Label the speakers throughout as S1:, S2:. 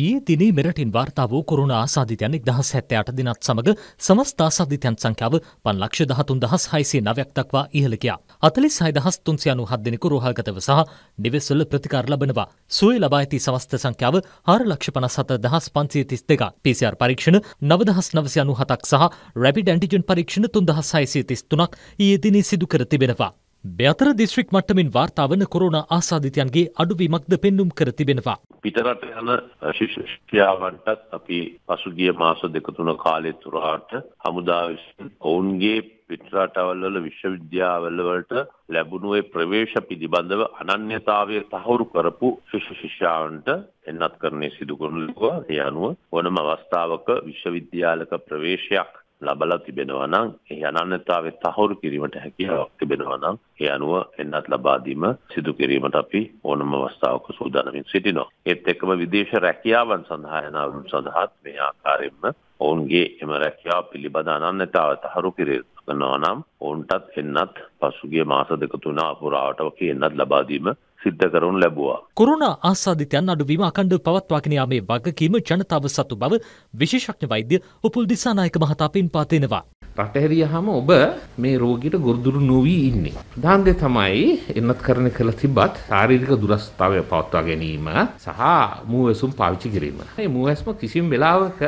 S1: ඊයේ දිනේ මෙරටින් වාර්තා වූ කොරුණ ආසාධිතයන් එක්දහස් හැත්තෑට දෙනත් සමඟ සමස්ථා සාධිතයන් සංඛ්‍යාව පන් ලක්ෂ දහතුන් දහස් හයිසේ නවයක් දක්වා ඉහළකයා. අතලිස් සයිදහස් තුන්සියනු හත් දෙනෙකු රෝහල්ගතව සහ නිවෙස්වල ප්‍රතිකාර ලබනවා. සුවේ ලබා ඇති සවස්ථ සංඛ්‍යාව හාර ලක්ෂ පනස් හත දහස් පන්සිය තිස් දෙක PCR පරීක්ෂණ නවදහස් නවසියනු හතක් සහ රැබිඩ ඇන්ටිජන් පරීක්ෂණ තුන්දහස් හයිසේ තිස් තුනක් ඊයේ දිනේ සිදු කර තිබෙනවා. බෙතර දිස්ත්‍රික් මට්ටමින් වාර්තාාවන කොරුණ ආසාධිතයන්ගේ අඩුවීමක්ද පෙන්නුම් කර තිබෙනවා.
S2: පිටරට යන ශිෂ්‍යාවන්ටත් අපි පසුගිය මාස දෙකතුන කාලෙ තුරාට හමුදාවිස් ඔවුන්ගේ පිටරටවල්වල විශ්වවිද්‍යාවල්ලවලට ලැබුණුවේ ප්‍රවේශ පිළිබඳව අනන්‍යතාවය තහවුරු කරපු ශිෂ්‍ය ශිෂ්‍යාවන්ට එන්නත් කරන්නේ සිදුකරන ලවා ඒ අනුව ඕනම අවස්ථාවක විශ්වවිද්‍යාලක ප්‍රවේශයක් ලබලා තිබෙනවා නම් ඒ අනන්‍යතාවය තහවුරු කිරීමට හැකියාවක් තිබෙනවා නම් ඒ අනුව එන්නත් ලබා දීම සිදු කිරීමට අපි ඕනම අවස්ථාවක සූදානමින් සිටිනවා. ඒත් එක්කම විදේශ රැකියාවන් සඳහා යන අවුරුදු සඳහාත් මේ ආකාරයෙන්ම ඔවුන්ගේ එම රැකියාව පිළිබඳ අනන්‍යතාව තහවුරු කිරීම නම් ඔවුන්ටත් එන්නත් පසුගිය මාස දෙක තුන අපුරාවට කියන්නත් ලබා දීම සිද්ධ කරනු ලැබුවා.
S1: කොරුණ ආසාධිතයන් අඩුවීම අකණ්ඩ පවත්වාගෙන යාමේ වගකීම ජනතාව සතු බව විශේෂඥ වෛද්‍ය උපුල් දිසානායක මහතා පින්පා දෙනවා.
S3: රටහැරියහම ඔබ මේ රෝගීට ගොරදුරු නොවී ඉන්නේ. ප්‍රධාන දේ තමයි එන්නත් කරන කළ තිබත් ශාරීරික දුරස්ථාවය පවත්වා ගැනීම සහ මූවැසුම් පාවිච්චි කිරීම. මේ මූවැස්ම කිසිම වෙලාවක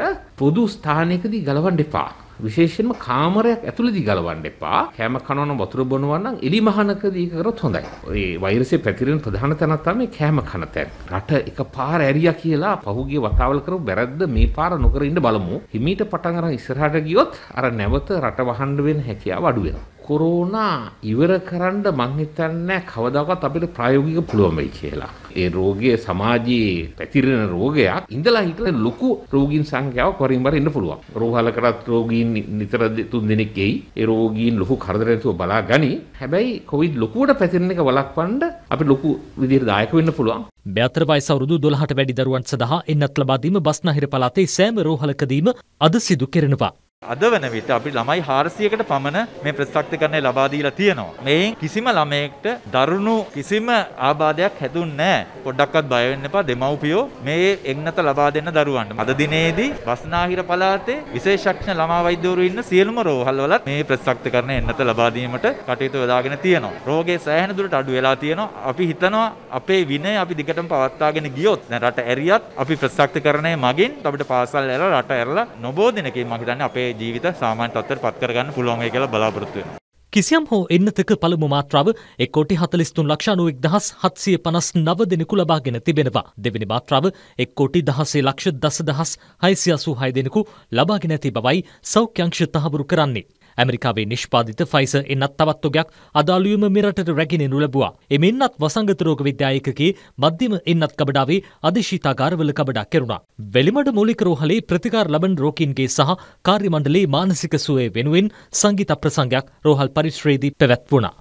S3: පොදු ස්ථානයකදී ගලවන්න එපා. විශේෂයෙන්ම කාමරයක් ඇතුළේදී ගලවන්න එපා. කැම කනවන වතුර බොනවා නම් එලි මහනකදී කරොත් හොඳයි. ඒ වෛරසය පැතිරෙන ප්‍රධාන තැනක් තමයි කැම කන තැන. රට එක පාර ඇරියා කියලා පහුගිය වතාවල කරපු බැරද්ද මේ පාර නොකර ඉන්න බලමු. හිමීට පටන් අරන් ඉස්සරහට ගියොත් අර නැවත රට වහන්න වෙන හැකියාව අඩු වෙනවා. කොරෝනා ඉවර කරන්න මං හිතන්නේ කවදාකවත් අපිට ප්‍රායෝගික පුළුවන් වෙයි කියලා. ඒ රෝගය සමාජයේ පැතිරෙන රෝගයක් ඉඳලා හිටලා ලොකු රෝගීන් සංඛ්‍යාව වරින් වර එන්න පුළුවන්. රෝහලකටත් රෝගීන් නිතර තුන් දෙනෙක් එයි. ඒ රෝගීන් ලොකු කරදර නැතුව බලා
S1: ගනි. හැබැයි කොවිඩ් ලොකුවට පැතිරෙන එක වළක්වන්න අපි ලොකු විදිහට දායක වෙන්න පුළුවන්. බෑතර වයස අවුරුදු 12ට වැඩි දරුවන් සඳහා එන්නත් ලබා දීම බස්නාහිර පළාතේ සෑම රෝහලකදීම අද සිදු කෙරෙනවා.
S4: අද වන විට අපි ළමයි 400කට පමණ මේ ප්‍රතිශක්තිකරණය ලබා දීලා තියෙනවා. මේන් කිසිම ළමයෙක්ට දරුණු කිසිම ආබාධයක් හැදුන්නේ නැහැ. පොඩ්ඩක්වත් බය වෙන්න එපා දෙමව්පියෝ මේ එන්නත ලබා දෙන්න දරුවන්ට. අද දිනේදී බස්නාහිර පළාතේ විශේෂඥ ළමා වෛද්‍යවරු ඉන්න සියලුම රෝහල්වලත් මේ ප්‍රතිශක්තිකරණය එන්නත ලබා දීමට කටයුතු යොදාගෙන තියෙනවා. රෝගේ සෑහෙන දුරට අඩු වෙලා තියෙනවා. අපි හිතනවා අපේ විනය අපි දිගටම පවත්වාගෙන ගියොත් දැන් රට ඇරියත් අපි ප්‍රතිශක්තිකරණය මගින් අපිට පාසල් ඇරලා රට ඇරලා නොබෝ දිනකින් මම හිතන්නේ අපේ අපේ ජීවිත සාමාන්‍ය තත්ත්වයට පත් කරගන්න පුළුවන් වෙයි කියලා බලාපොරොත්තු වෙනවා.
S1: කිසියම් හෝ එන්නතක පළමු මාත්‍රාව 1 කෝටි 43 ලක්ෂ 91759 දෙනෙකු ලබාගෙන තිබෙනවා. දෙවෙනි මාත්‍රාව 1 කෝටි 16 ලක්ෂ 10686 දෙනෙකු ලබාගෙන ඇති බවයි සෞඛ්‍ය අංශය තහවුරු කරන්නේ. ඇමරිකාවේ නිෂ්පාදිත ෆයිස එන්නත් තවත්වගයක් අදාළුවම මෙරටට රැගෙනෙනු ලැබවා. එමෙන්නත් වසංගතරෝග විද්‍යායකකි මධ්‍යම එන්නත් කබඩාවේ අධිශීතාකාරවල කබඩක් කෙරුණා. වෙලිමඩ මූලිකරෝහලේ ප්‍රතිකාර ලබන් රෝකින්ගේ සහ කාර්යමණ්ඩලේ මානසික සුවය වෙනුවෙන් සංගීත ප්‍රසංගයක් රෝහල් පරිශ්‍රයේදී පැවැත්වුණා.